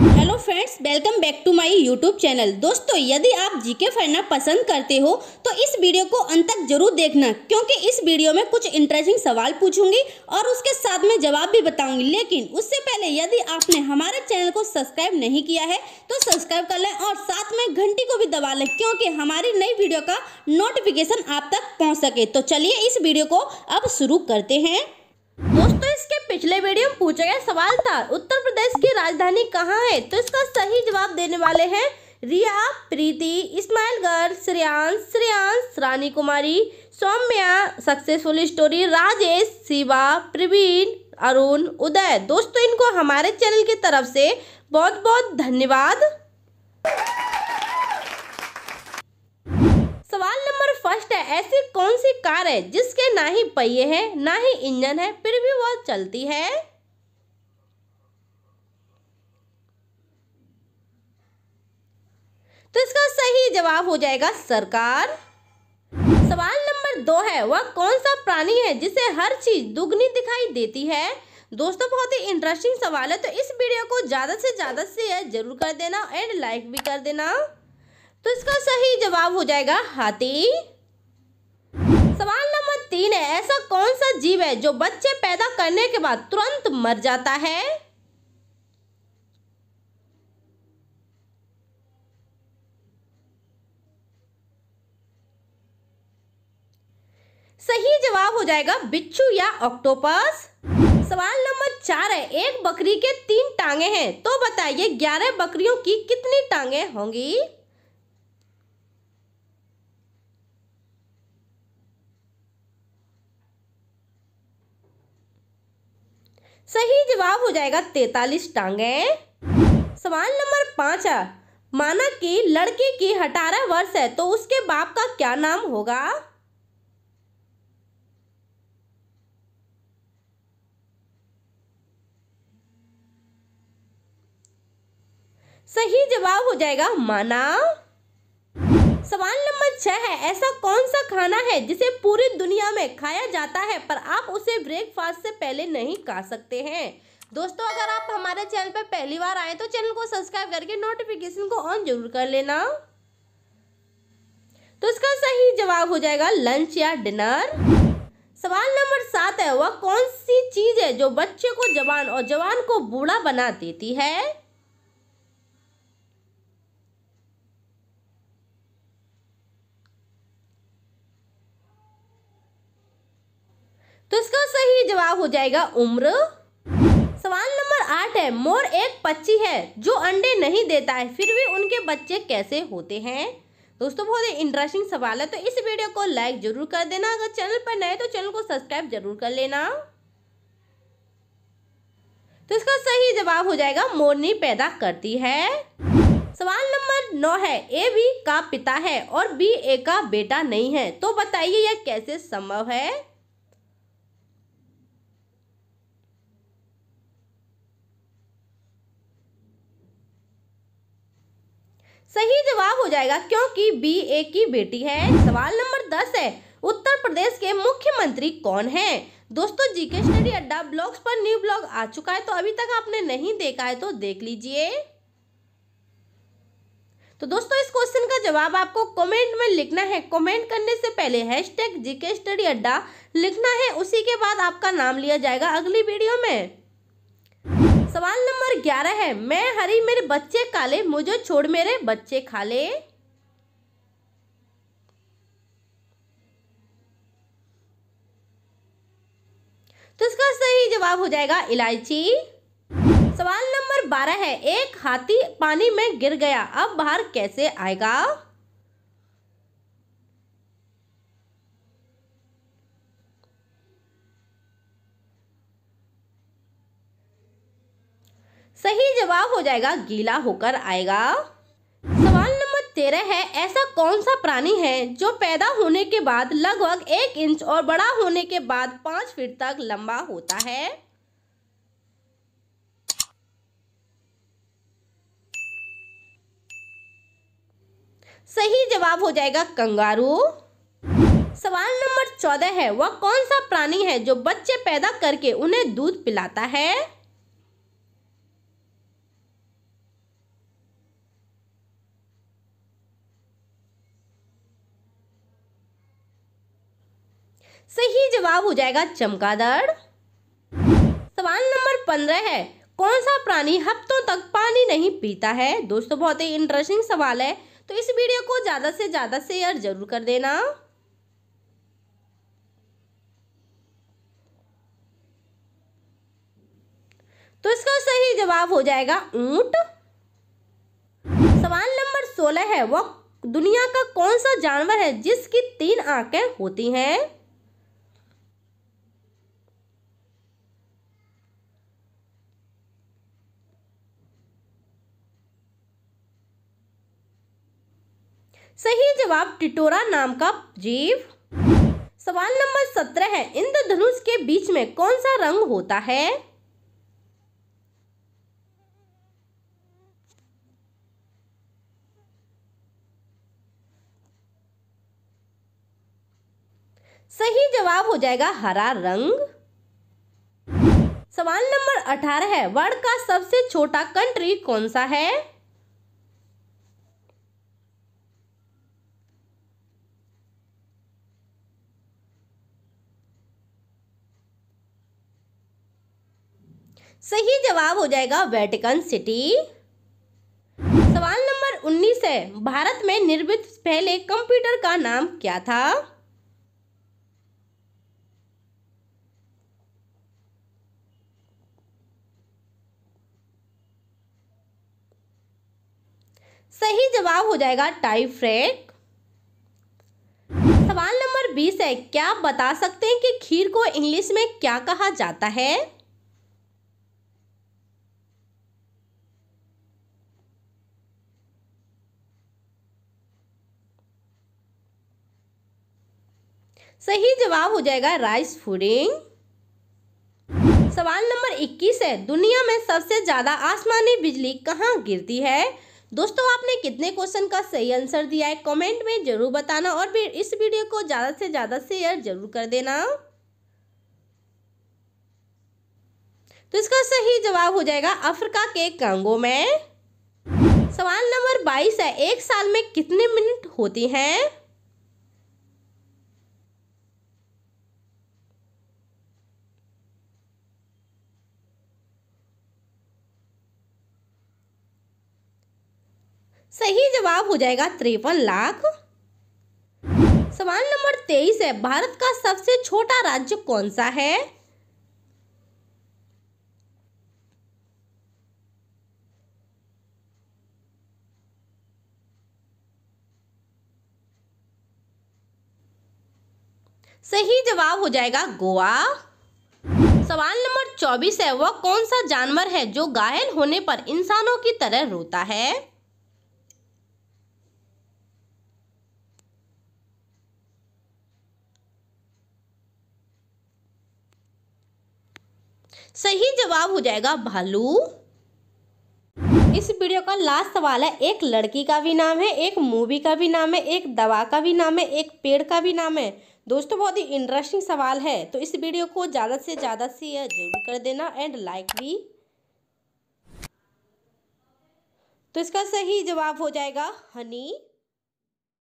hello friends welcome back to my YouTube channel दोस्तों यदि आप जीके पढ़ना पसंद करते हो तो इस वीडियो को अंत तक जरूर देखना क्योंकि इस वीडियो में कुछ इंटरेस्टिंग सवाल पूछूंगी और उसके साथ में जवाब भी बताऊंगी लेकिन उससे पहले यदि आपने हमारे चैनल को सब्सक्राइब नहीं किया है तो सब्सक्राइब कर लें और साथ में घंटी को भी दबा लें क्योंकि हमारी नई वीडियो का नोटिफिकेशन आप तक पहुँच सके तो चलिए इस वीडियो को अब शुरू करते हैं प्रदेश के पिछले वीडियो में पूछा गया सवाल था उत्तर प्रदेश की राजधानी कहाँ है तो इसका सही जवाब देने वाले हैं रिया प्रीति इस्माइलगढ़ श्रेयांश श्रेयांश रानी कुमारी सौम्या सक्सेसफुल स्टोरी राजेश शिवा प्रवीण अरुण उदय दोस्तों इनको हमारे चैनल की तरफ से बहुत बहुत धन्यवाद ऐसी कौन सी कार है जिसके ना ही पहिए हैं ना ही इंजन है फिर भी वह चलती है तो इसका सही जवाब हो जाएगा सरकार सवाल नंबर दो है वह कौन सा प्राणी है जिसे हर चीज दुगनी दिखाई देती है दोस्तों बहुत ही इंटरेस्टिंग सवाल है तो इस वीडियो को ज़्यादा से ज़्यादा शेयर जरूर कर देना एंड लाइक भी कर देना तो इसका सही जवाब हो जाएगा हाथी तीन है ऐसा कौन सा जीव है जो बच्चे पैदा करने के बाद तुरंत मर जाता है सही जवाब हो जाएगा बिच्छू या ऑक्टोपस सवाल नंबर चार है एक बकरी के तीन टांगे हैं तो बताइए ग्यारह बकरियों की कितनी टांगे होंगी सही जवाब हो जाएगा तैतालीस टांगे सवाल नंबर पाँच माना कि लड़के की अठारह वर्ष है तो उसके बाप का क्या नाम होगा सही जवाब हो जाएगा माना सवाल नंबर छह है ऐसा कौन सा खाना है जिसे पूरी दुनिया में खाया जाता है पर आप उसे ब्रेकफास्ट से पहले नहीं खा सकते हैं दोस्तों अगर आप हमारे चैनल पर पहली बार आए तो चैनल को सब्सक्राइब करके नोटिफिकेशन को ऑन जरूर कर लेना तो इसका सही जवाब हो जाएगा लंच या डिनर सवाल नंबर सात है वह कौन सी चीज है जो बच्चे को जवान और जवान को बूढ़ा बना देती है तो इसका सही जवाब हो जाएगा उम्र सवाल नंबर आठ है मोर एक पक्षी है जो अंडे नहीं देता है फिर भी उनके बच्चे कैसे होते हैं दोस्तों बहुत ही इंटरेस्टिंग सवाल है तो इस वीडियो को लाइक जरूर कर देना अगर चैनल पर नए तो चैनल को सब्सक्राइब जरूर कर लेना तो इसका सही जवाब हो जाएगा मोरनी पैदा करती है सवाल नंबर नौ है ए बी का पिता है और बी ए का बेटा नहीं है तो बताइए यह कैसे संभव है सही जवाब हो जाएगा क्योंकि बी ए की बेटी है सवाल नंबर दस है उत्तर प्रदेश के मुख्यमंत्री कौन है दोस्तों जीके स्टडी अड्डा ब्लॉग्स पर न्यू ब्लॉग आ चुका है तो अभी तक आपने नहीं देखा है तो देख लीजिए तो दोस्तों इस क्वेश्चन का जवाब आपको कमेंट में लिखना है कमेंट करने से पहले हैश टैग जीके स्टडी अड्डा लिखना है उसी के बाद आपका नाम लिया जाएगा अगली वीडियो में सवाल नंबर ग्यारह है मैं हरी मेरे बच्चे काले मुझे छोड़ मेरे बच्चे खाले तो इसका सही जवाब हो जाएगा इलायची सवाल नंबर बारह है एक हाथी पानी में गिर गया अब बाहर कैसे आएगा सही जवाब हो जाएगा गीला होकर आएगा सवाल नंबर तेरह है ऐसा कौन सा प्राणी है जो पैदा होने के बाद लगभग एक इंच और बड़ा होने के बाद पांच फीट तक लंबा होता है सही जवाब हो जाएगा कंगारू सवाल नंबर चौदह है वह कौन सा प्राणी है जो बच्चे पैदा करके उन्हें दूध पिलाता है सही जवाब हो जाएगा चमकादड़ सवाल नंबर पंद्रह है कौन सा प्राणी हफ्तों तक पानी नहीं पीता है दोस्तों बहुत ही इंटरेस्टिंग सवाल है तो इस वीडियो को ज़्यादा से ज़्यादा शेयर जरूर कर देना तो इसका सही जवाब हो जाएगा ऊंट सवाल नंबर सोलह है वह दुनिया का कौन सा जानवर है जिसकी तीन आंखें होती हैं सही जवाब टिटोरा नाम का जीव सवाल नंबर सत्रह है इंद्रधनुष के बीच में कौन सा रंग होता है सही जवाब हो जाएगा हरा रंग सवाल नंबर अठारह है वर्ल्ड का सबसे छोटा कंट्री कौन सा है सही जवाब हो जाएगा वेटिकन सिटी सवाल नंबर 19 है भारत में निर्मित पहले कंप्यूटर का नाम क्या था सही जवाब हो जाएगा टाइफ्रेक सवाल नंबर बीस है क्या आप बता सकते हैं कि खीर को इंग्लिश में क्या कहा जाता है सही जवाब हो जाएगा राइस फूडिंग सवाल नंबर 21 है दुनिया में सबसे ज़्यादा आसमानी बिजली कहाँ गिरती है दोस्तों आपने कितने क्वेश्चन का सही आंसर दिया है कमेंट में ज़रूर बताना और भी इस वीडियो को ज़्यादा से ज़्यादा शेयर जरूर कर देना तो इसका सही जवाब हो जाएगा अफ्रीका के कांगो में सवाल नंबर 22 है एक साल में कितने मिनट होती हैं सही जवाब हो जाएगा तिरपन लाख सवाल नंबर तेईस है भारत का सबसे छोटा राज्य कौन सा है सही जवाब हो जाएगा गोवा सवाल नंबर चौबीस है वह कौन सा जानवर है जो घायल होने पर इंसानों की तरह रोता है सही जवाब हो जाएगा भालू इस वीडियो का लास्ट सवाल है एक लड़की का भी नाम है एक मूवी का भी नाम है एक दवा का भी नाम है एक पेड़ का भी नाम है दोस्तों बहुत ही इंटरेस्टिंग सवाल है तो इस वीडियो को ज़्यादा से ज़्यादा शेयर जरूर कर देना एंड लाइक भी तो इसका सही जवाब हो जाएगा हनी